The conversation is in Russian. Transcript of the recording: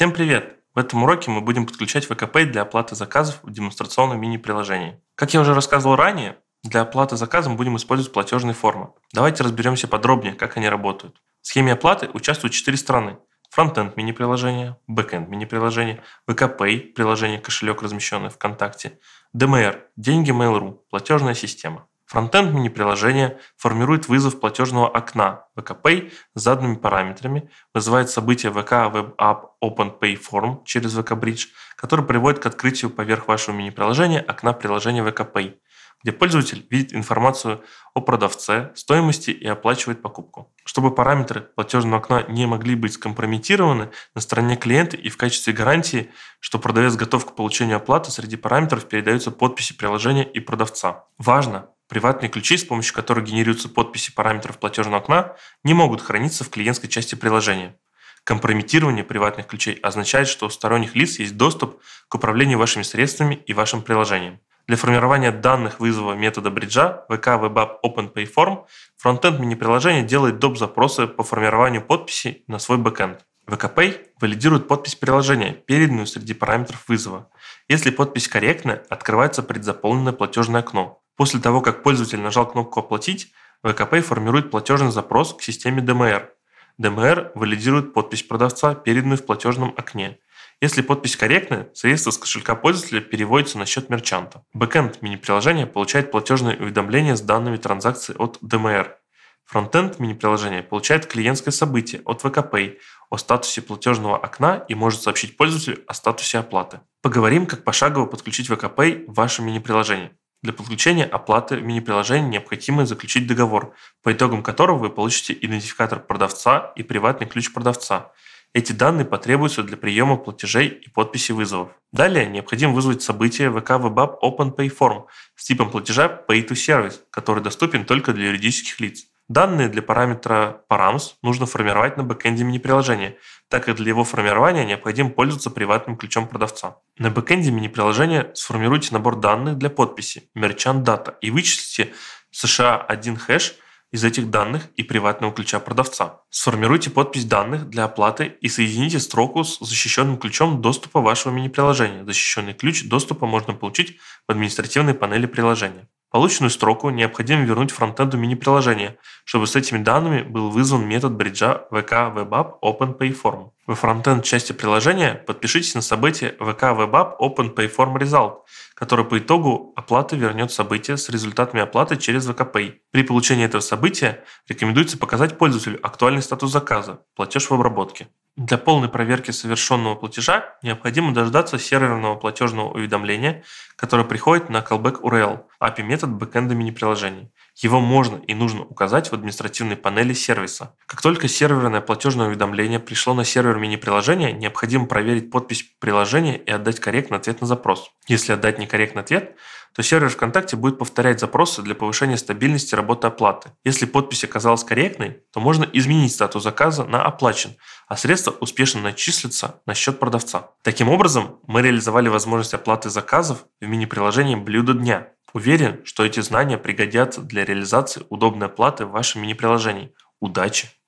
Всем привет! В этом уроке мы будем подключать ВКП для оплаты заказов в демонстрационном мини-приложении. Как я уже рассказывал ранее, для оплаты заказом будем использовать платежные формы. Давайте разберемся подробнее, как они работают. В схеме оплаты участвуют четыре страны. Фронтенд мини-приложение, бэкенд мини-приложение, ВКП приложение кошелек, размещенный ВКонтакте, ДМР, деньги Mail.ru, платежная система. Фронтенд мини приложение формирует вызов платежного окна VKPay с заданными параметрами, вызывает событие VK Web App OpenPay Form через VKBridge, который приводит к открытию поверх вашего мини-приложения окна приложения VKPay, где пользователь видит информацию о продавце, стоимости и оплачивает покупку. Чтобы параметры платежного окна не могли быть скомпрометированы, на стороне клиента и в качестве гарантии, что продавец готов к получению оплаты, среди параметров передаются подписи приложения и продавца. Важно Приватные ключи, с помощью которых генерируются подписи параметров платежного окна, не могут храниться в клиентской части приложения. Компрометирование приватных ключей означает, что у сторонних лиц есть доступ к управлению вашими средствами и вашим приложением. Для формирования данных вызова метода бриджа VK WebApp OpenPayForm фронтенд мини-приложения делает доп. запросы по формированию подписи на свой бэкэнд. VKPay валидирует подпись приложения, переданную среди параметров вызова. Если подпись корректна, открывается предзаполненное платежное окно. После того, как пользователь нажал кнопку «Оплатить», ВКП формирует платежный запрос к системе ДМР. ДМР валидирует подпись продавца, переданную в платежном окне. Если подпись корректная, средства с кошелька пользователя переводятся на счет мерчанта. Бэкенд мини-приложения получает платежные уведомления с данными транзакции от ДМР. Фронтенд мини-приложения получает клиентское событие от ВКП о статусе платежного окна и может сообщить пользователю о статусе оплаты. Поговорим, как пошагово подключить ВКП в ваше мини-приложение. Для подключения оплаты в мини-приложении необходимо заключить договор, по итогам которого вы получите идентификатор продавца и приватный ключ продавца. Эти данные потребуются для приема платежей и подписи вызовов. Далее необходимо вызвать событие VK Webab Open Pay с типом платежа Pay to Service, который доступен только для юридических лиц. Данные для параметра params нужно формировать на бэкэнде мини-приложения, так как для его формирования необходимо пользоваться приватным ключом продавца. На бэкэнде мини-приложения сформируйте набор данных для подписи merchant data и вычислите США1 хэш из этих данных и приватного ключа продавца. Сформируйте подпись данных для оплаты и соедините строку с защищенным ключом доступа вашего мини-приложения. Защищенный ключ доступа можно получить в административной панели приложения. Полученную строку необходимо вернуть фронтенду мини-приложения, чтобы с этими данными был вызван метод бриджа VK WebApp OpenPayForm. Во фронтенд части приложения подпишитесь на событие VK WebApp OpenPayForm Result, которое по итогу оплаты вернет событие с результатами оплаты через VKPay. При получении этого события рекомендуется показать пользователю актуальный статус заказа, платеж в обработке. Для полной проверки совершенного платежа необходимо дождаться серверного платежного уведомления, которое приходит на callback URL – API-метод бэкэндами приложений. Его можно и нужно указать в административной панели сервиса. Как только серверное платежное уведомление пришло на сервер мини-приложения, необходимо проверить подпись приложения и отдать корректный ответ на запрос. Если отдать некорректный ответ, то сервер ВКонтакте будет повторять запросы для повышения стабильности работы оплаты. Если подпись оказалась корректной, то можно изменить статус заказа на «оплачен», а средства успешно начислятся на счет продавца. Таким образом, мы реализовали возможность оплаты заказов в мини-приложении «Блюдо дня», Уверен, что эти знания пригодятся для реализации удобной оплаты ваших мини-приложений. Удачи!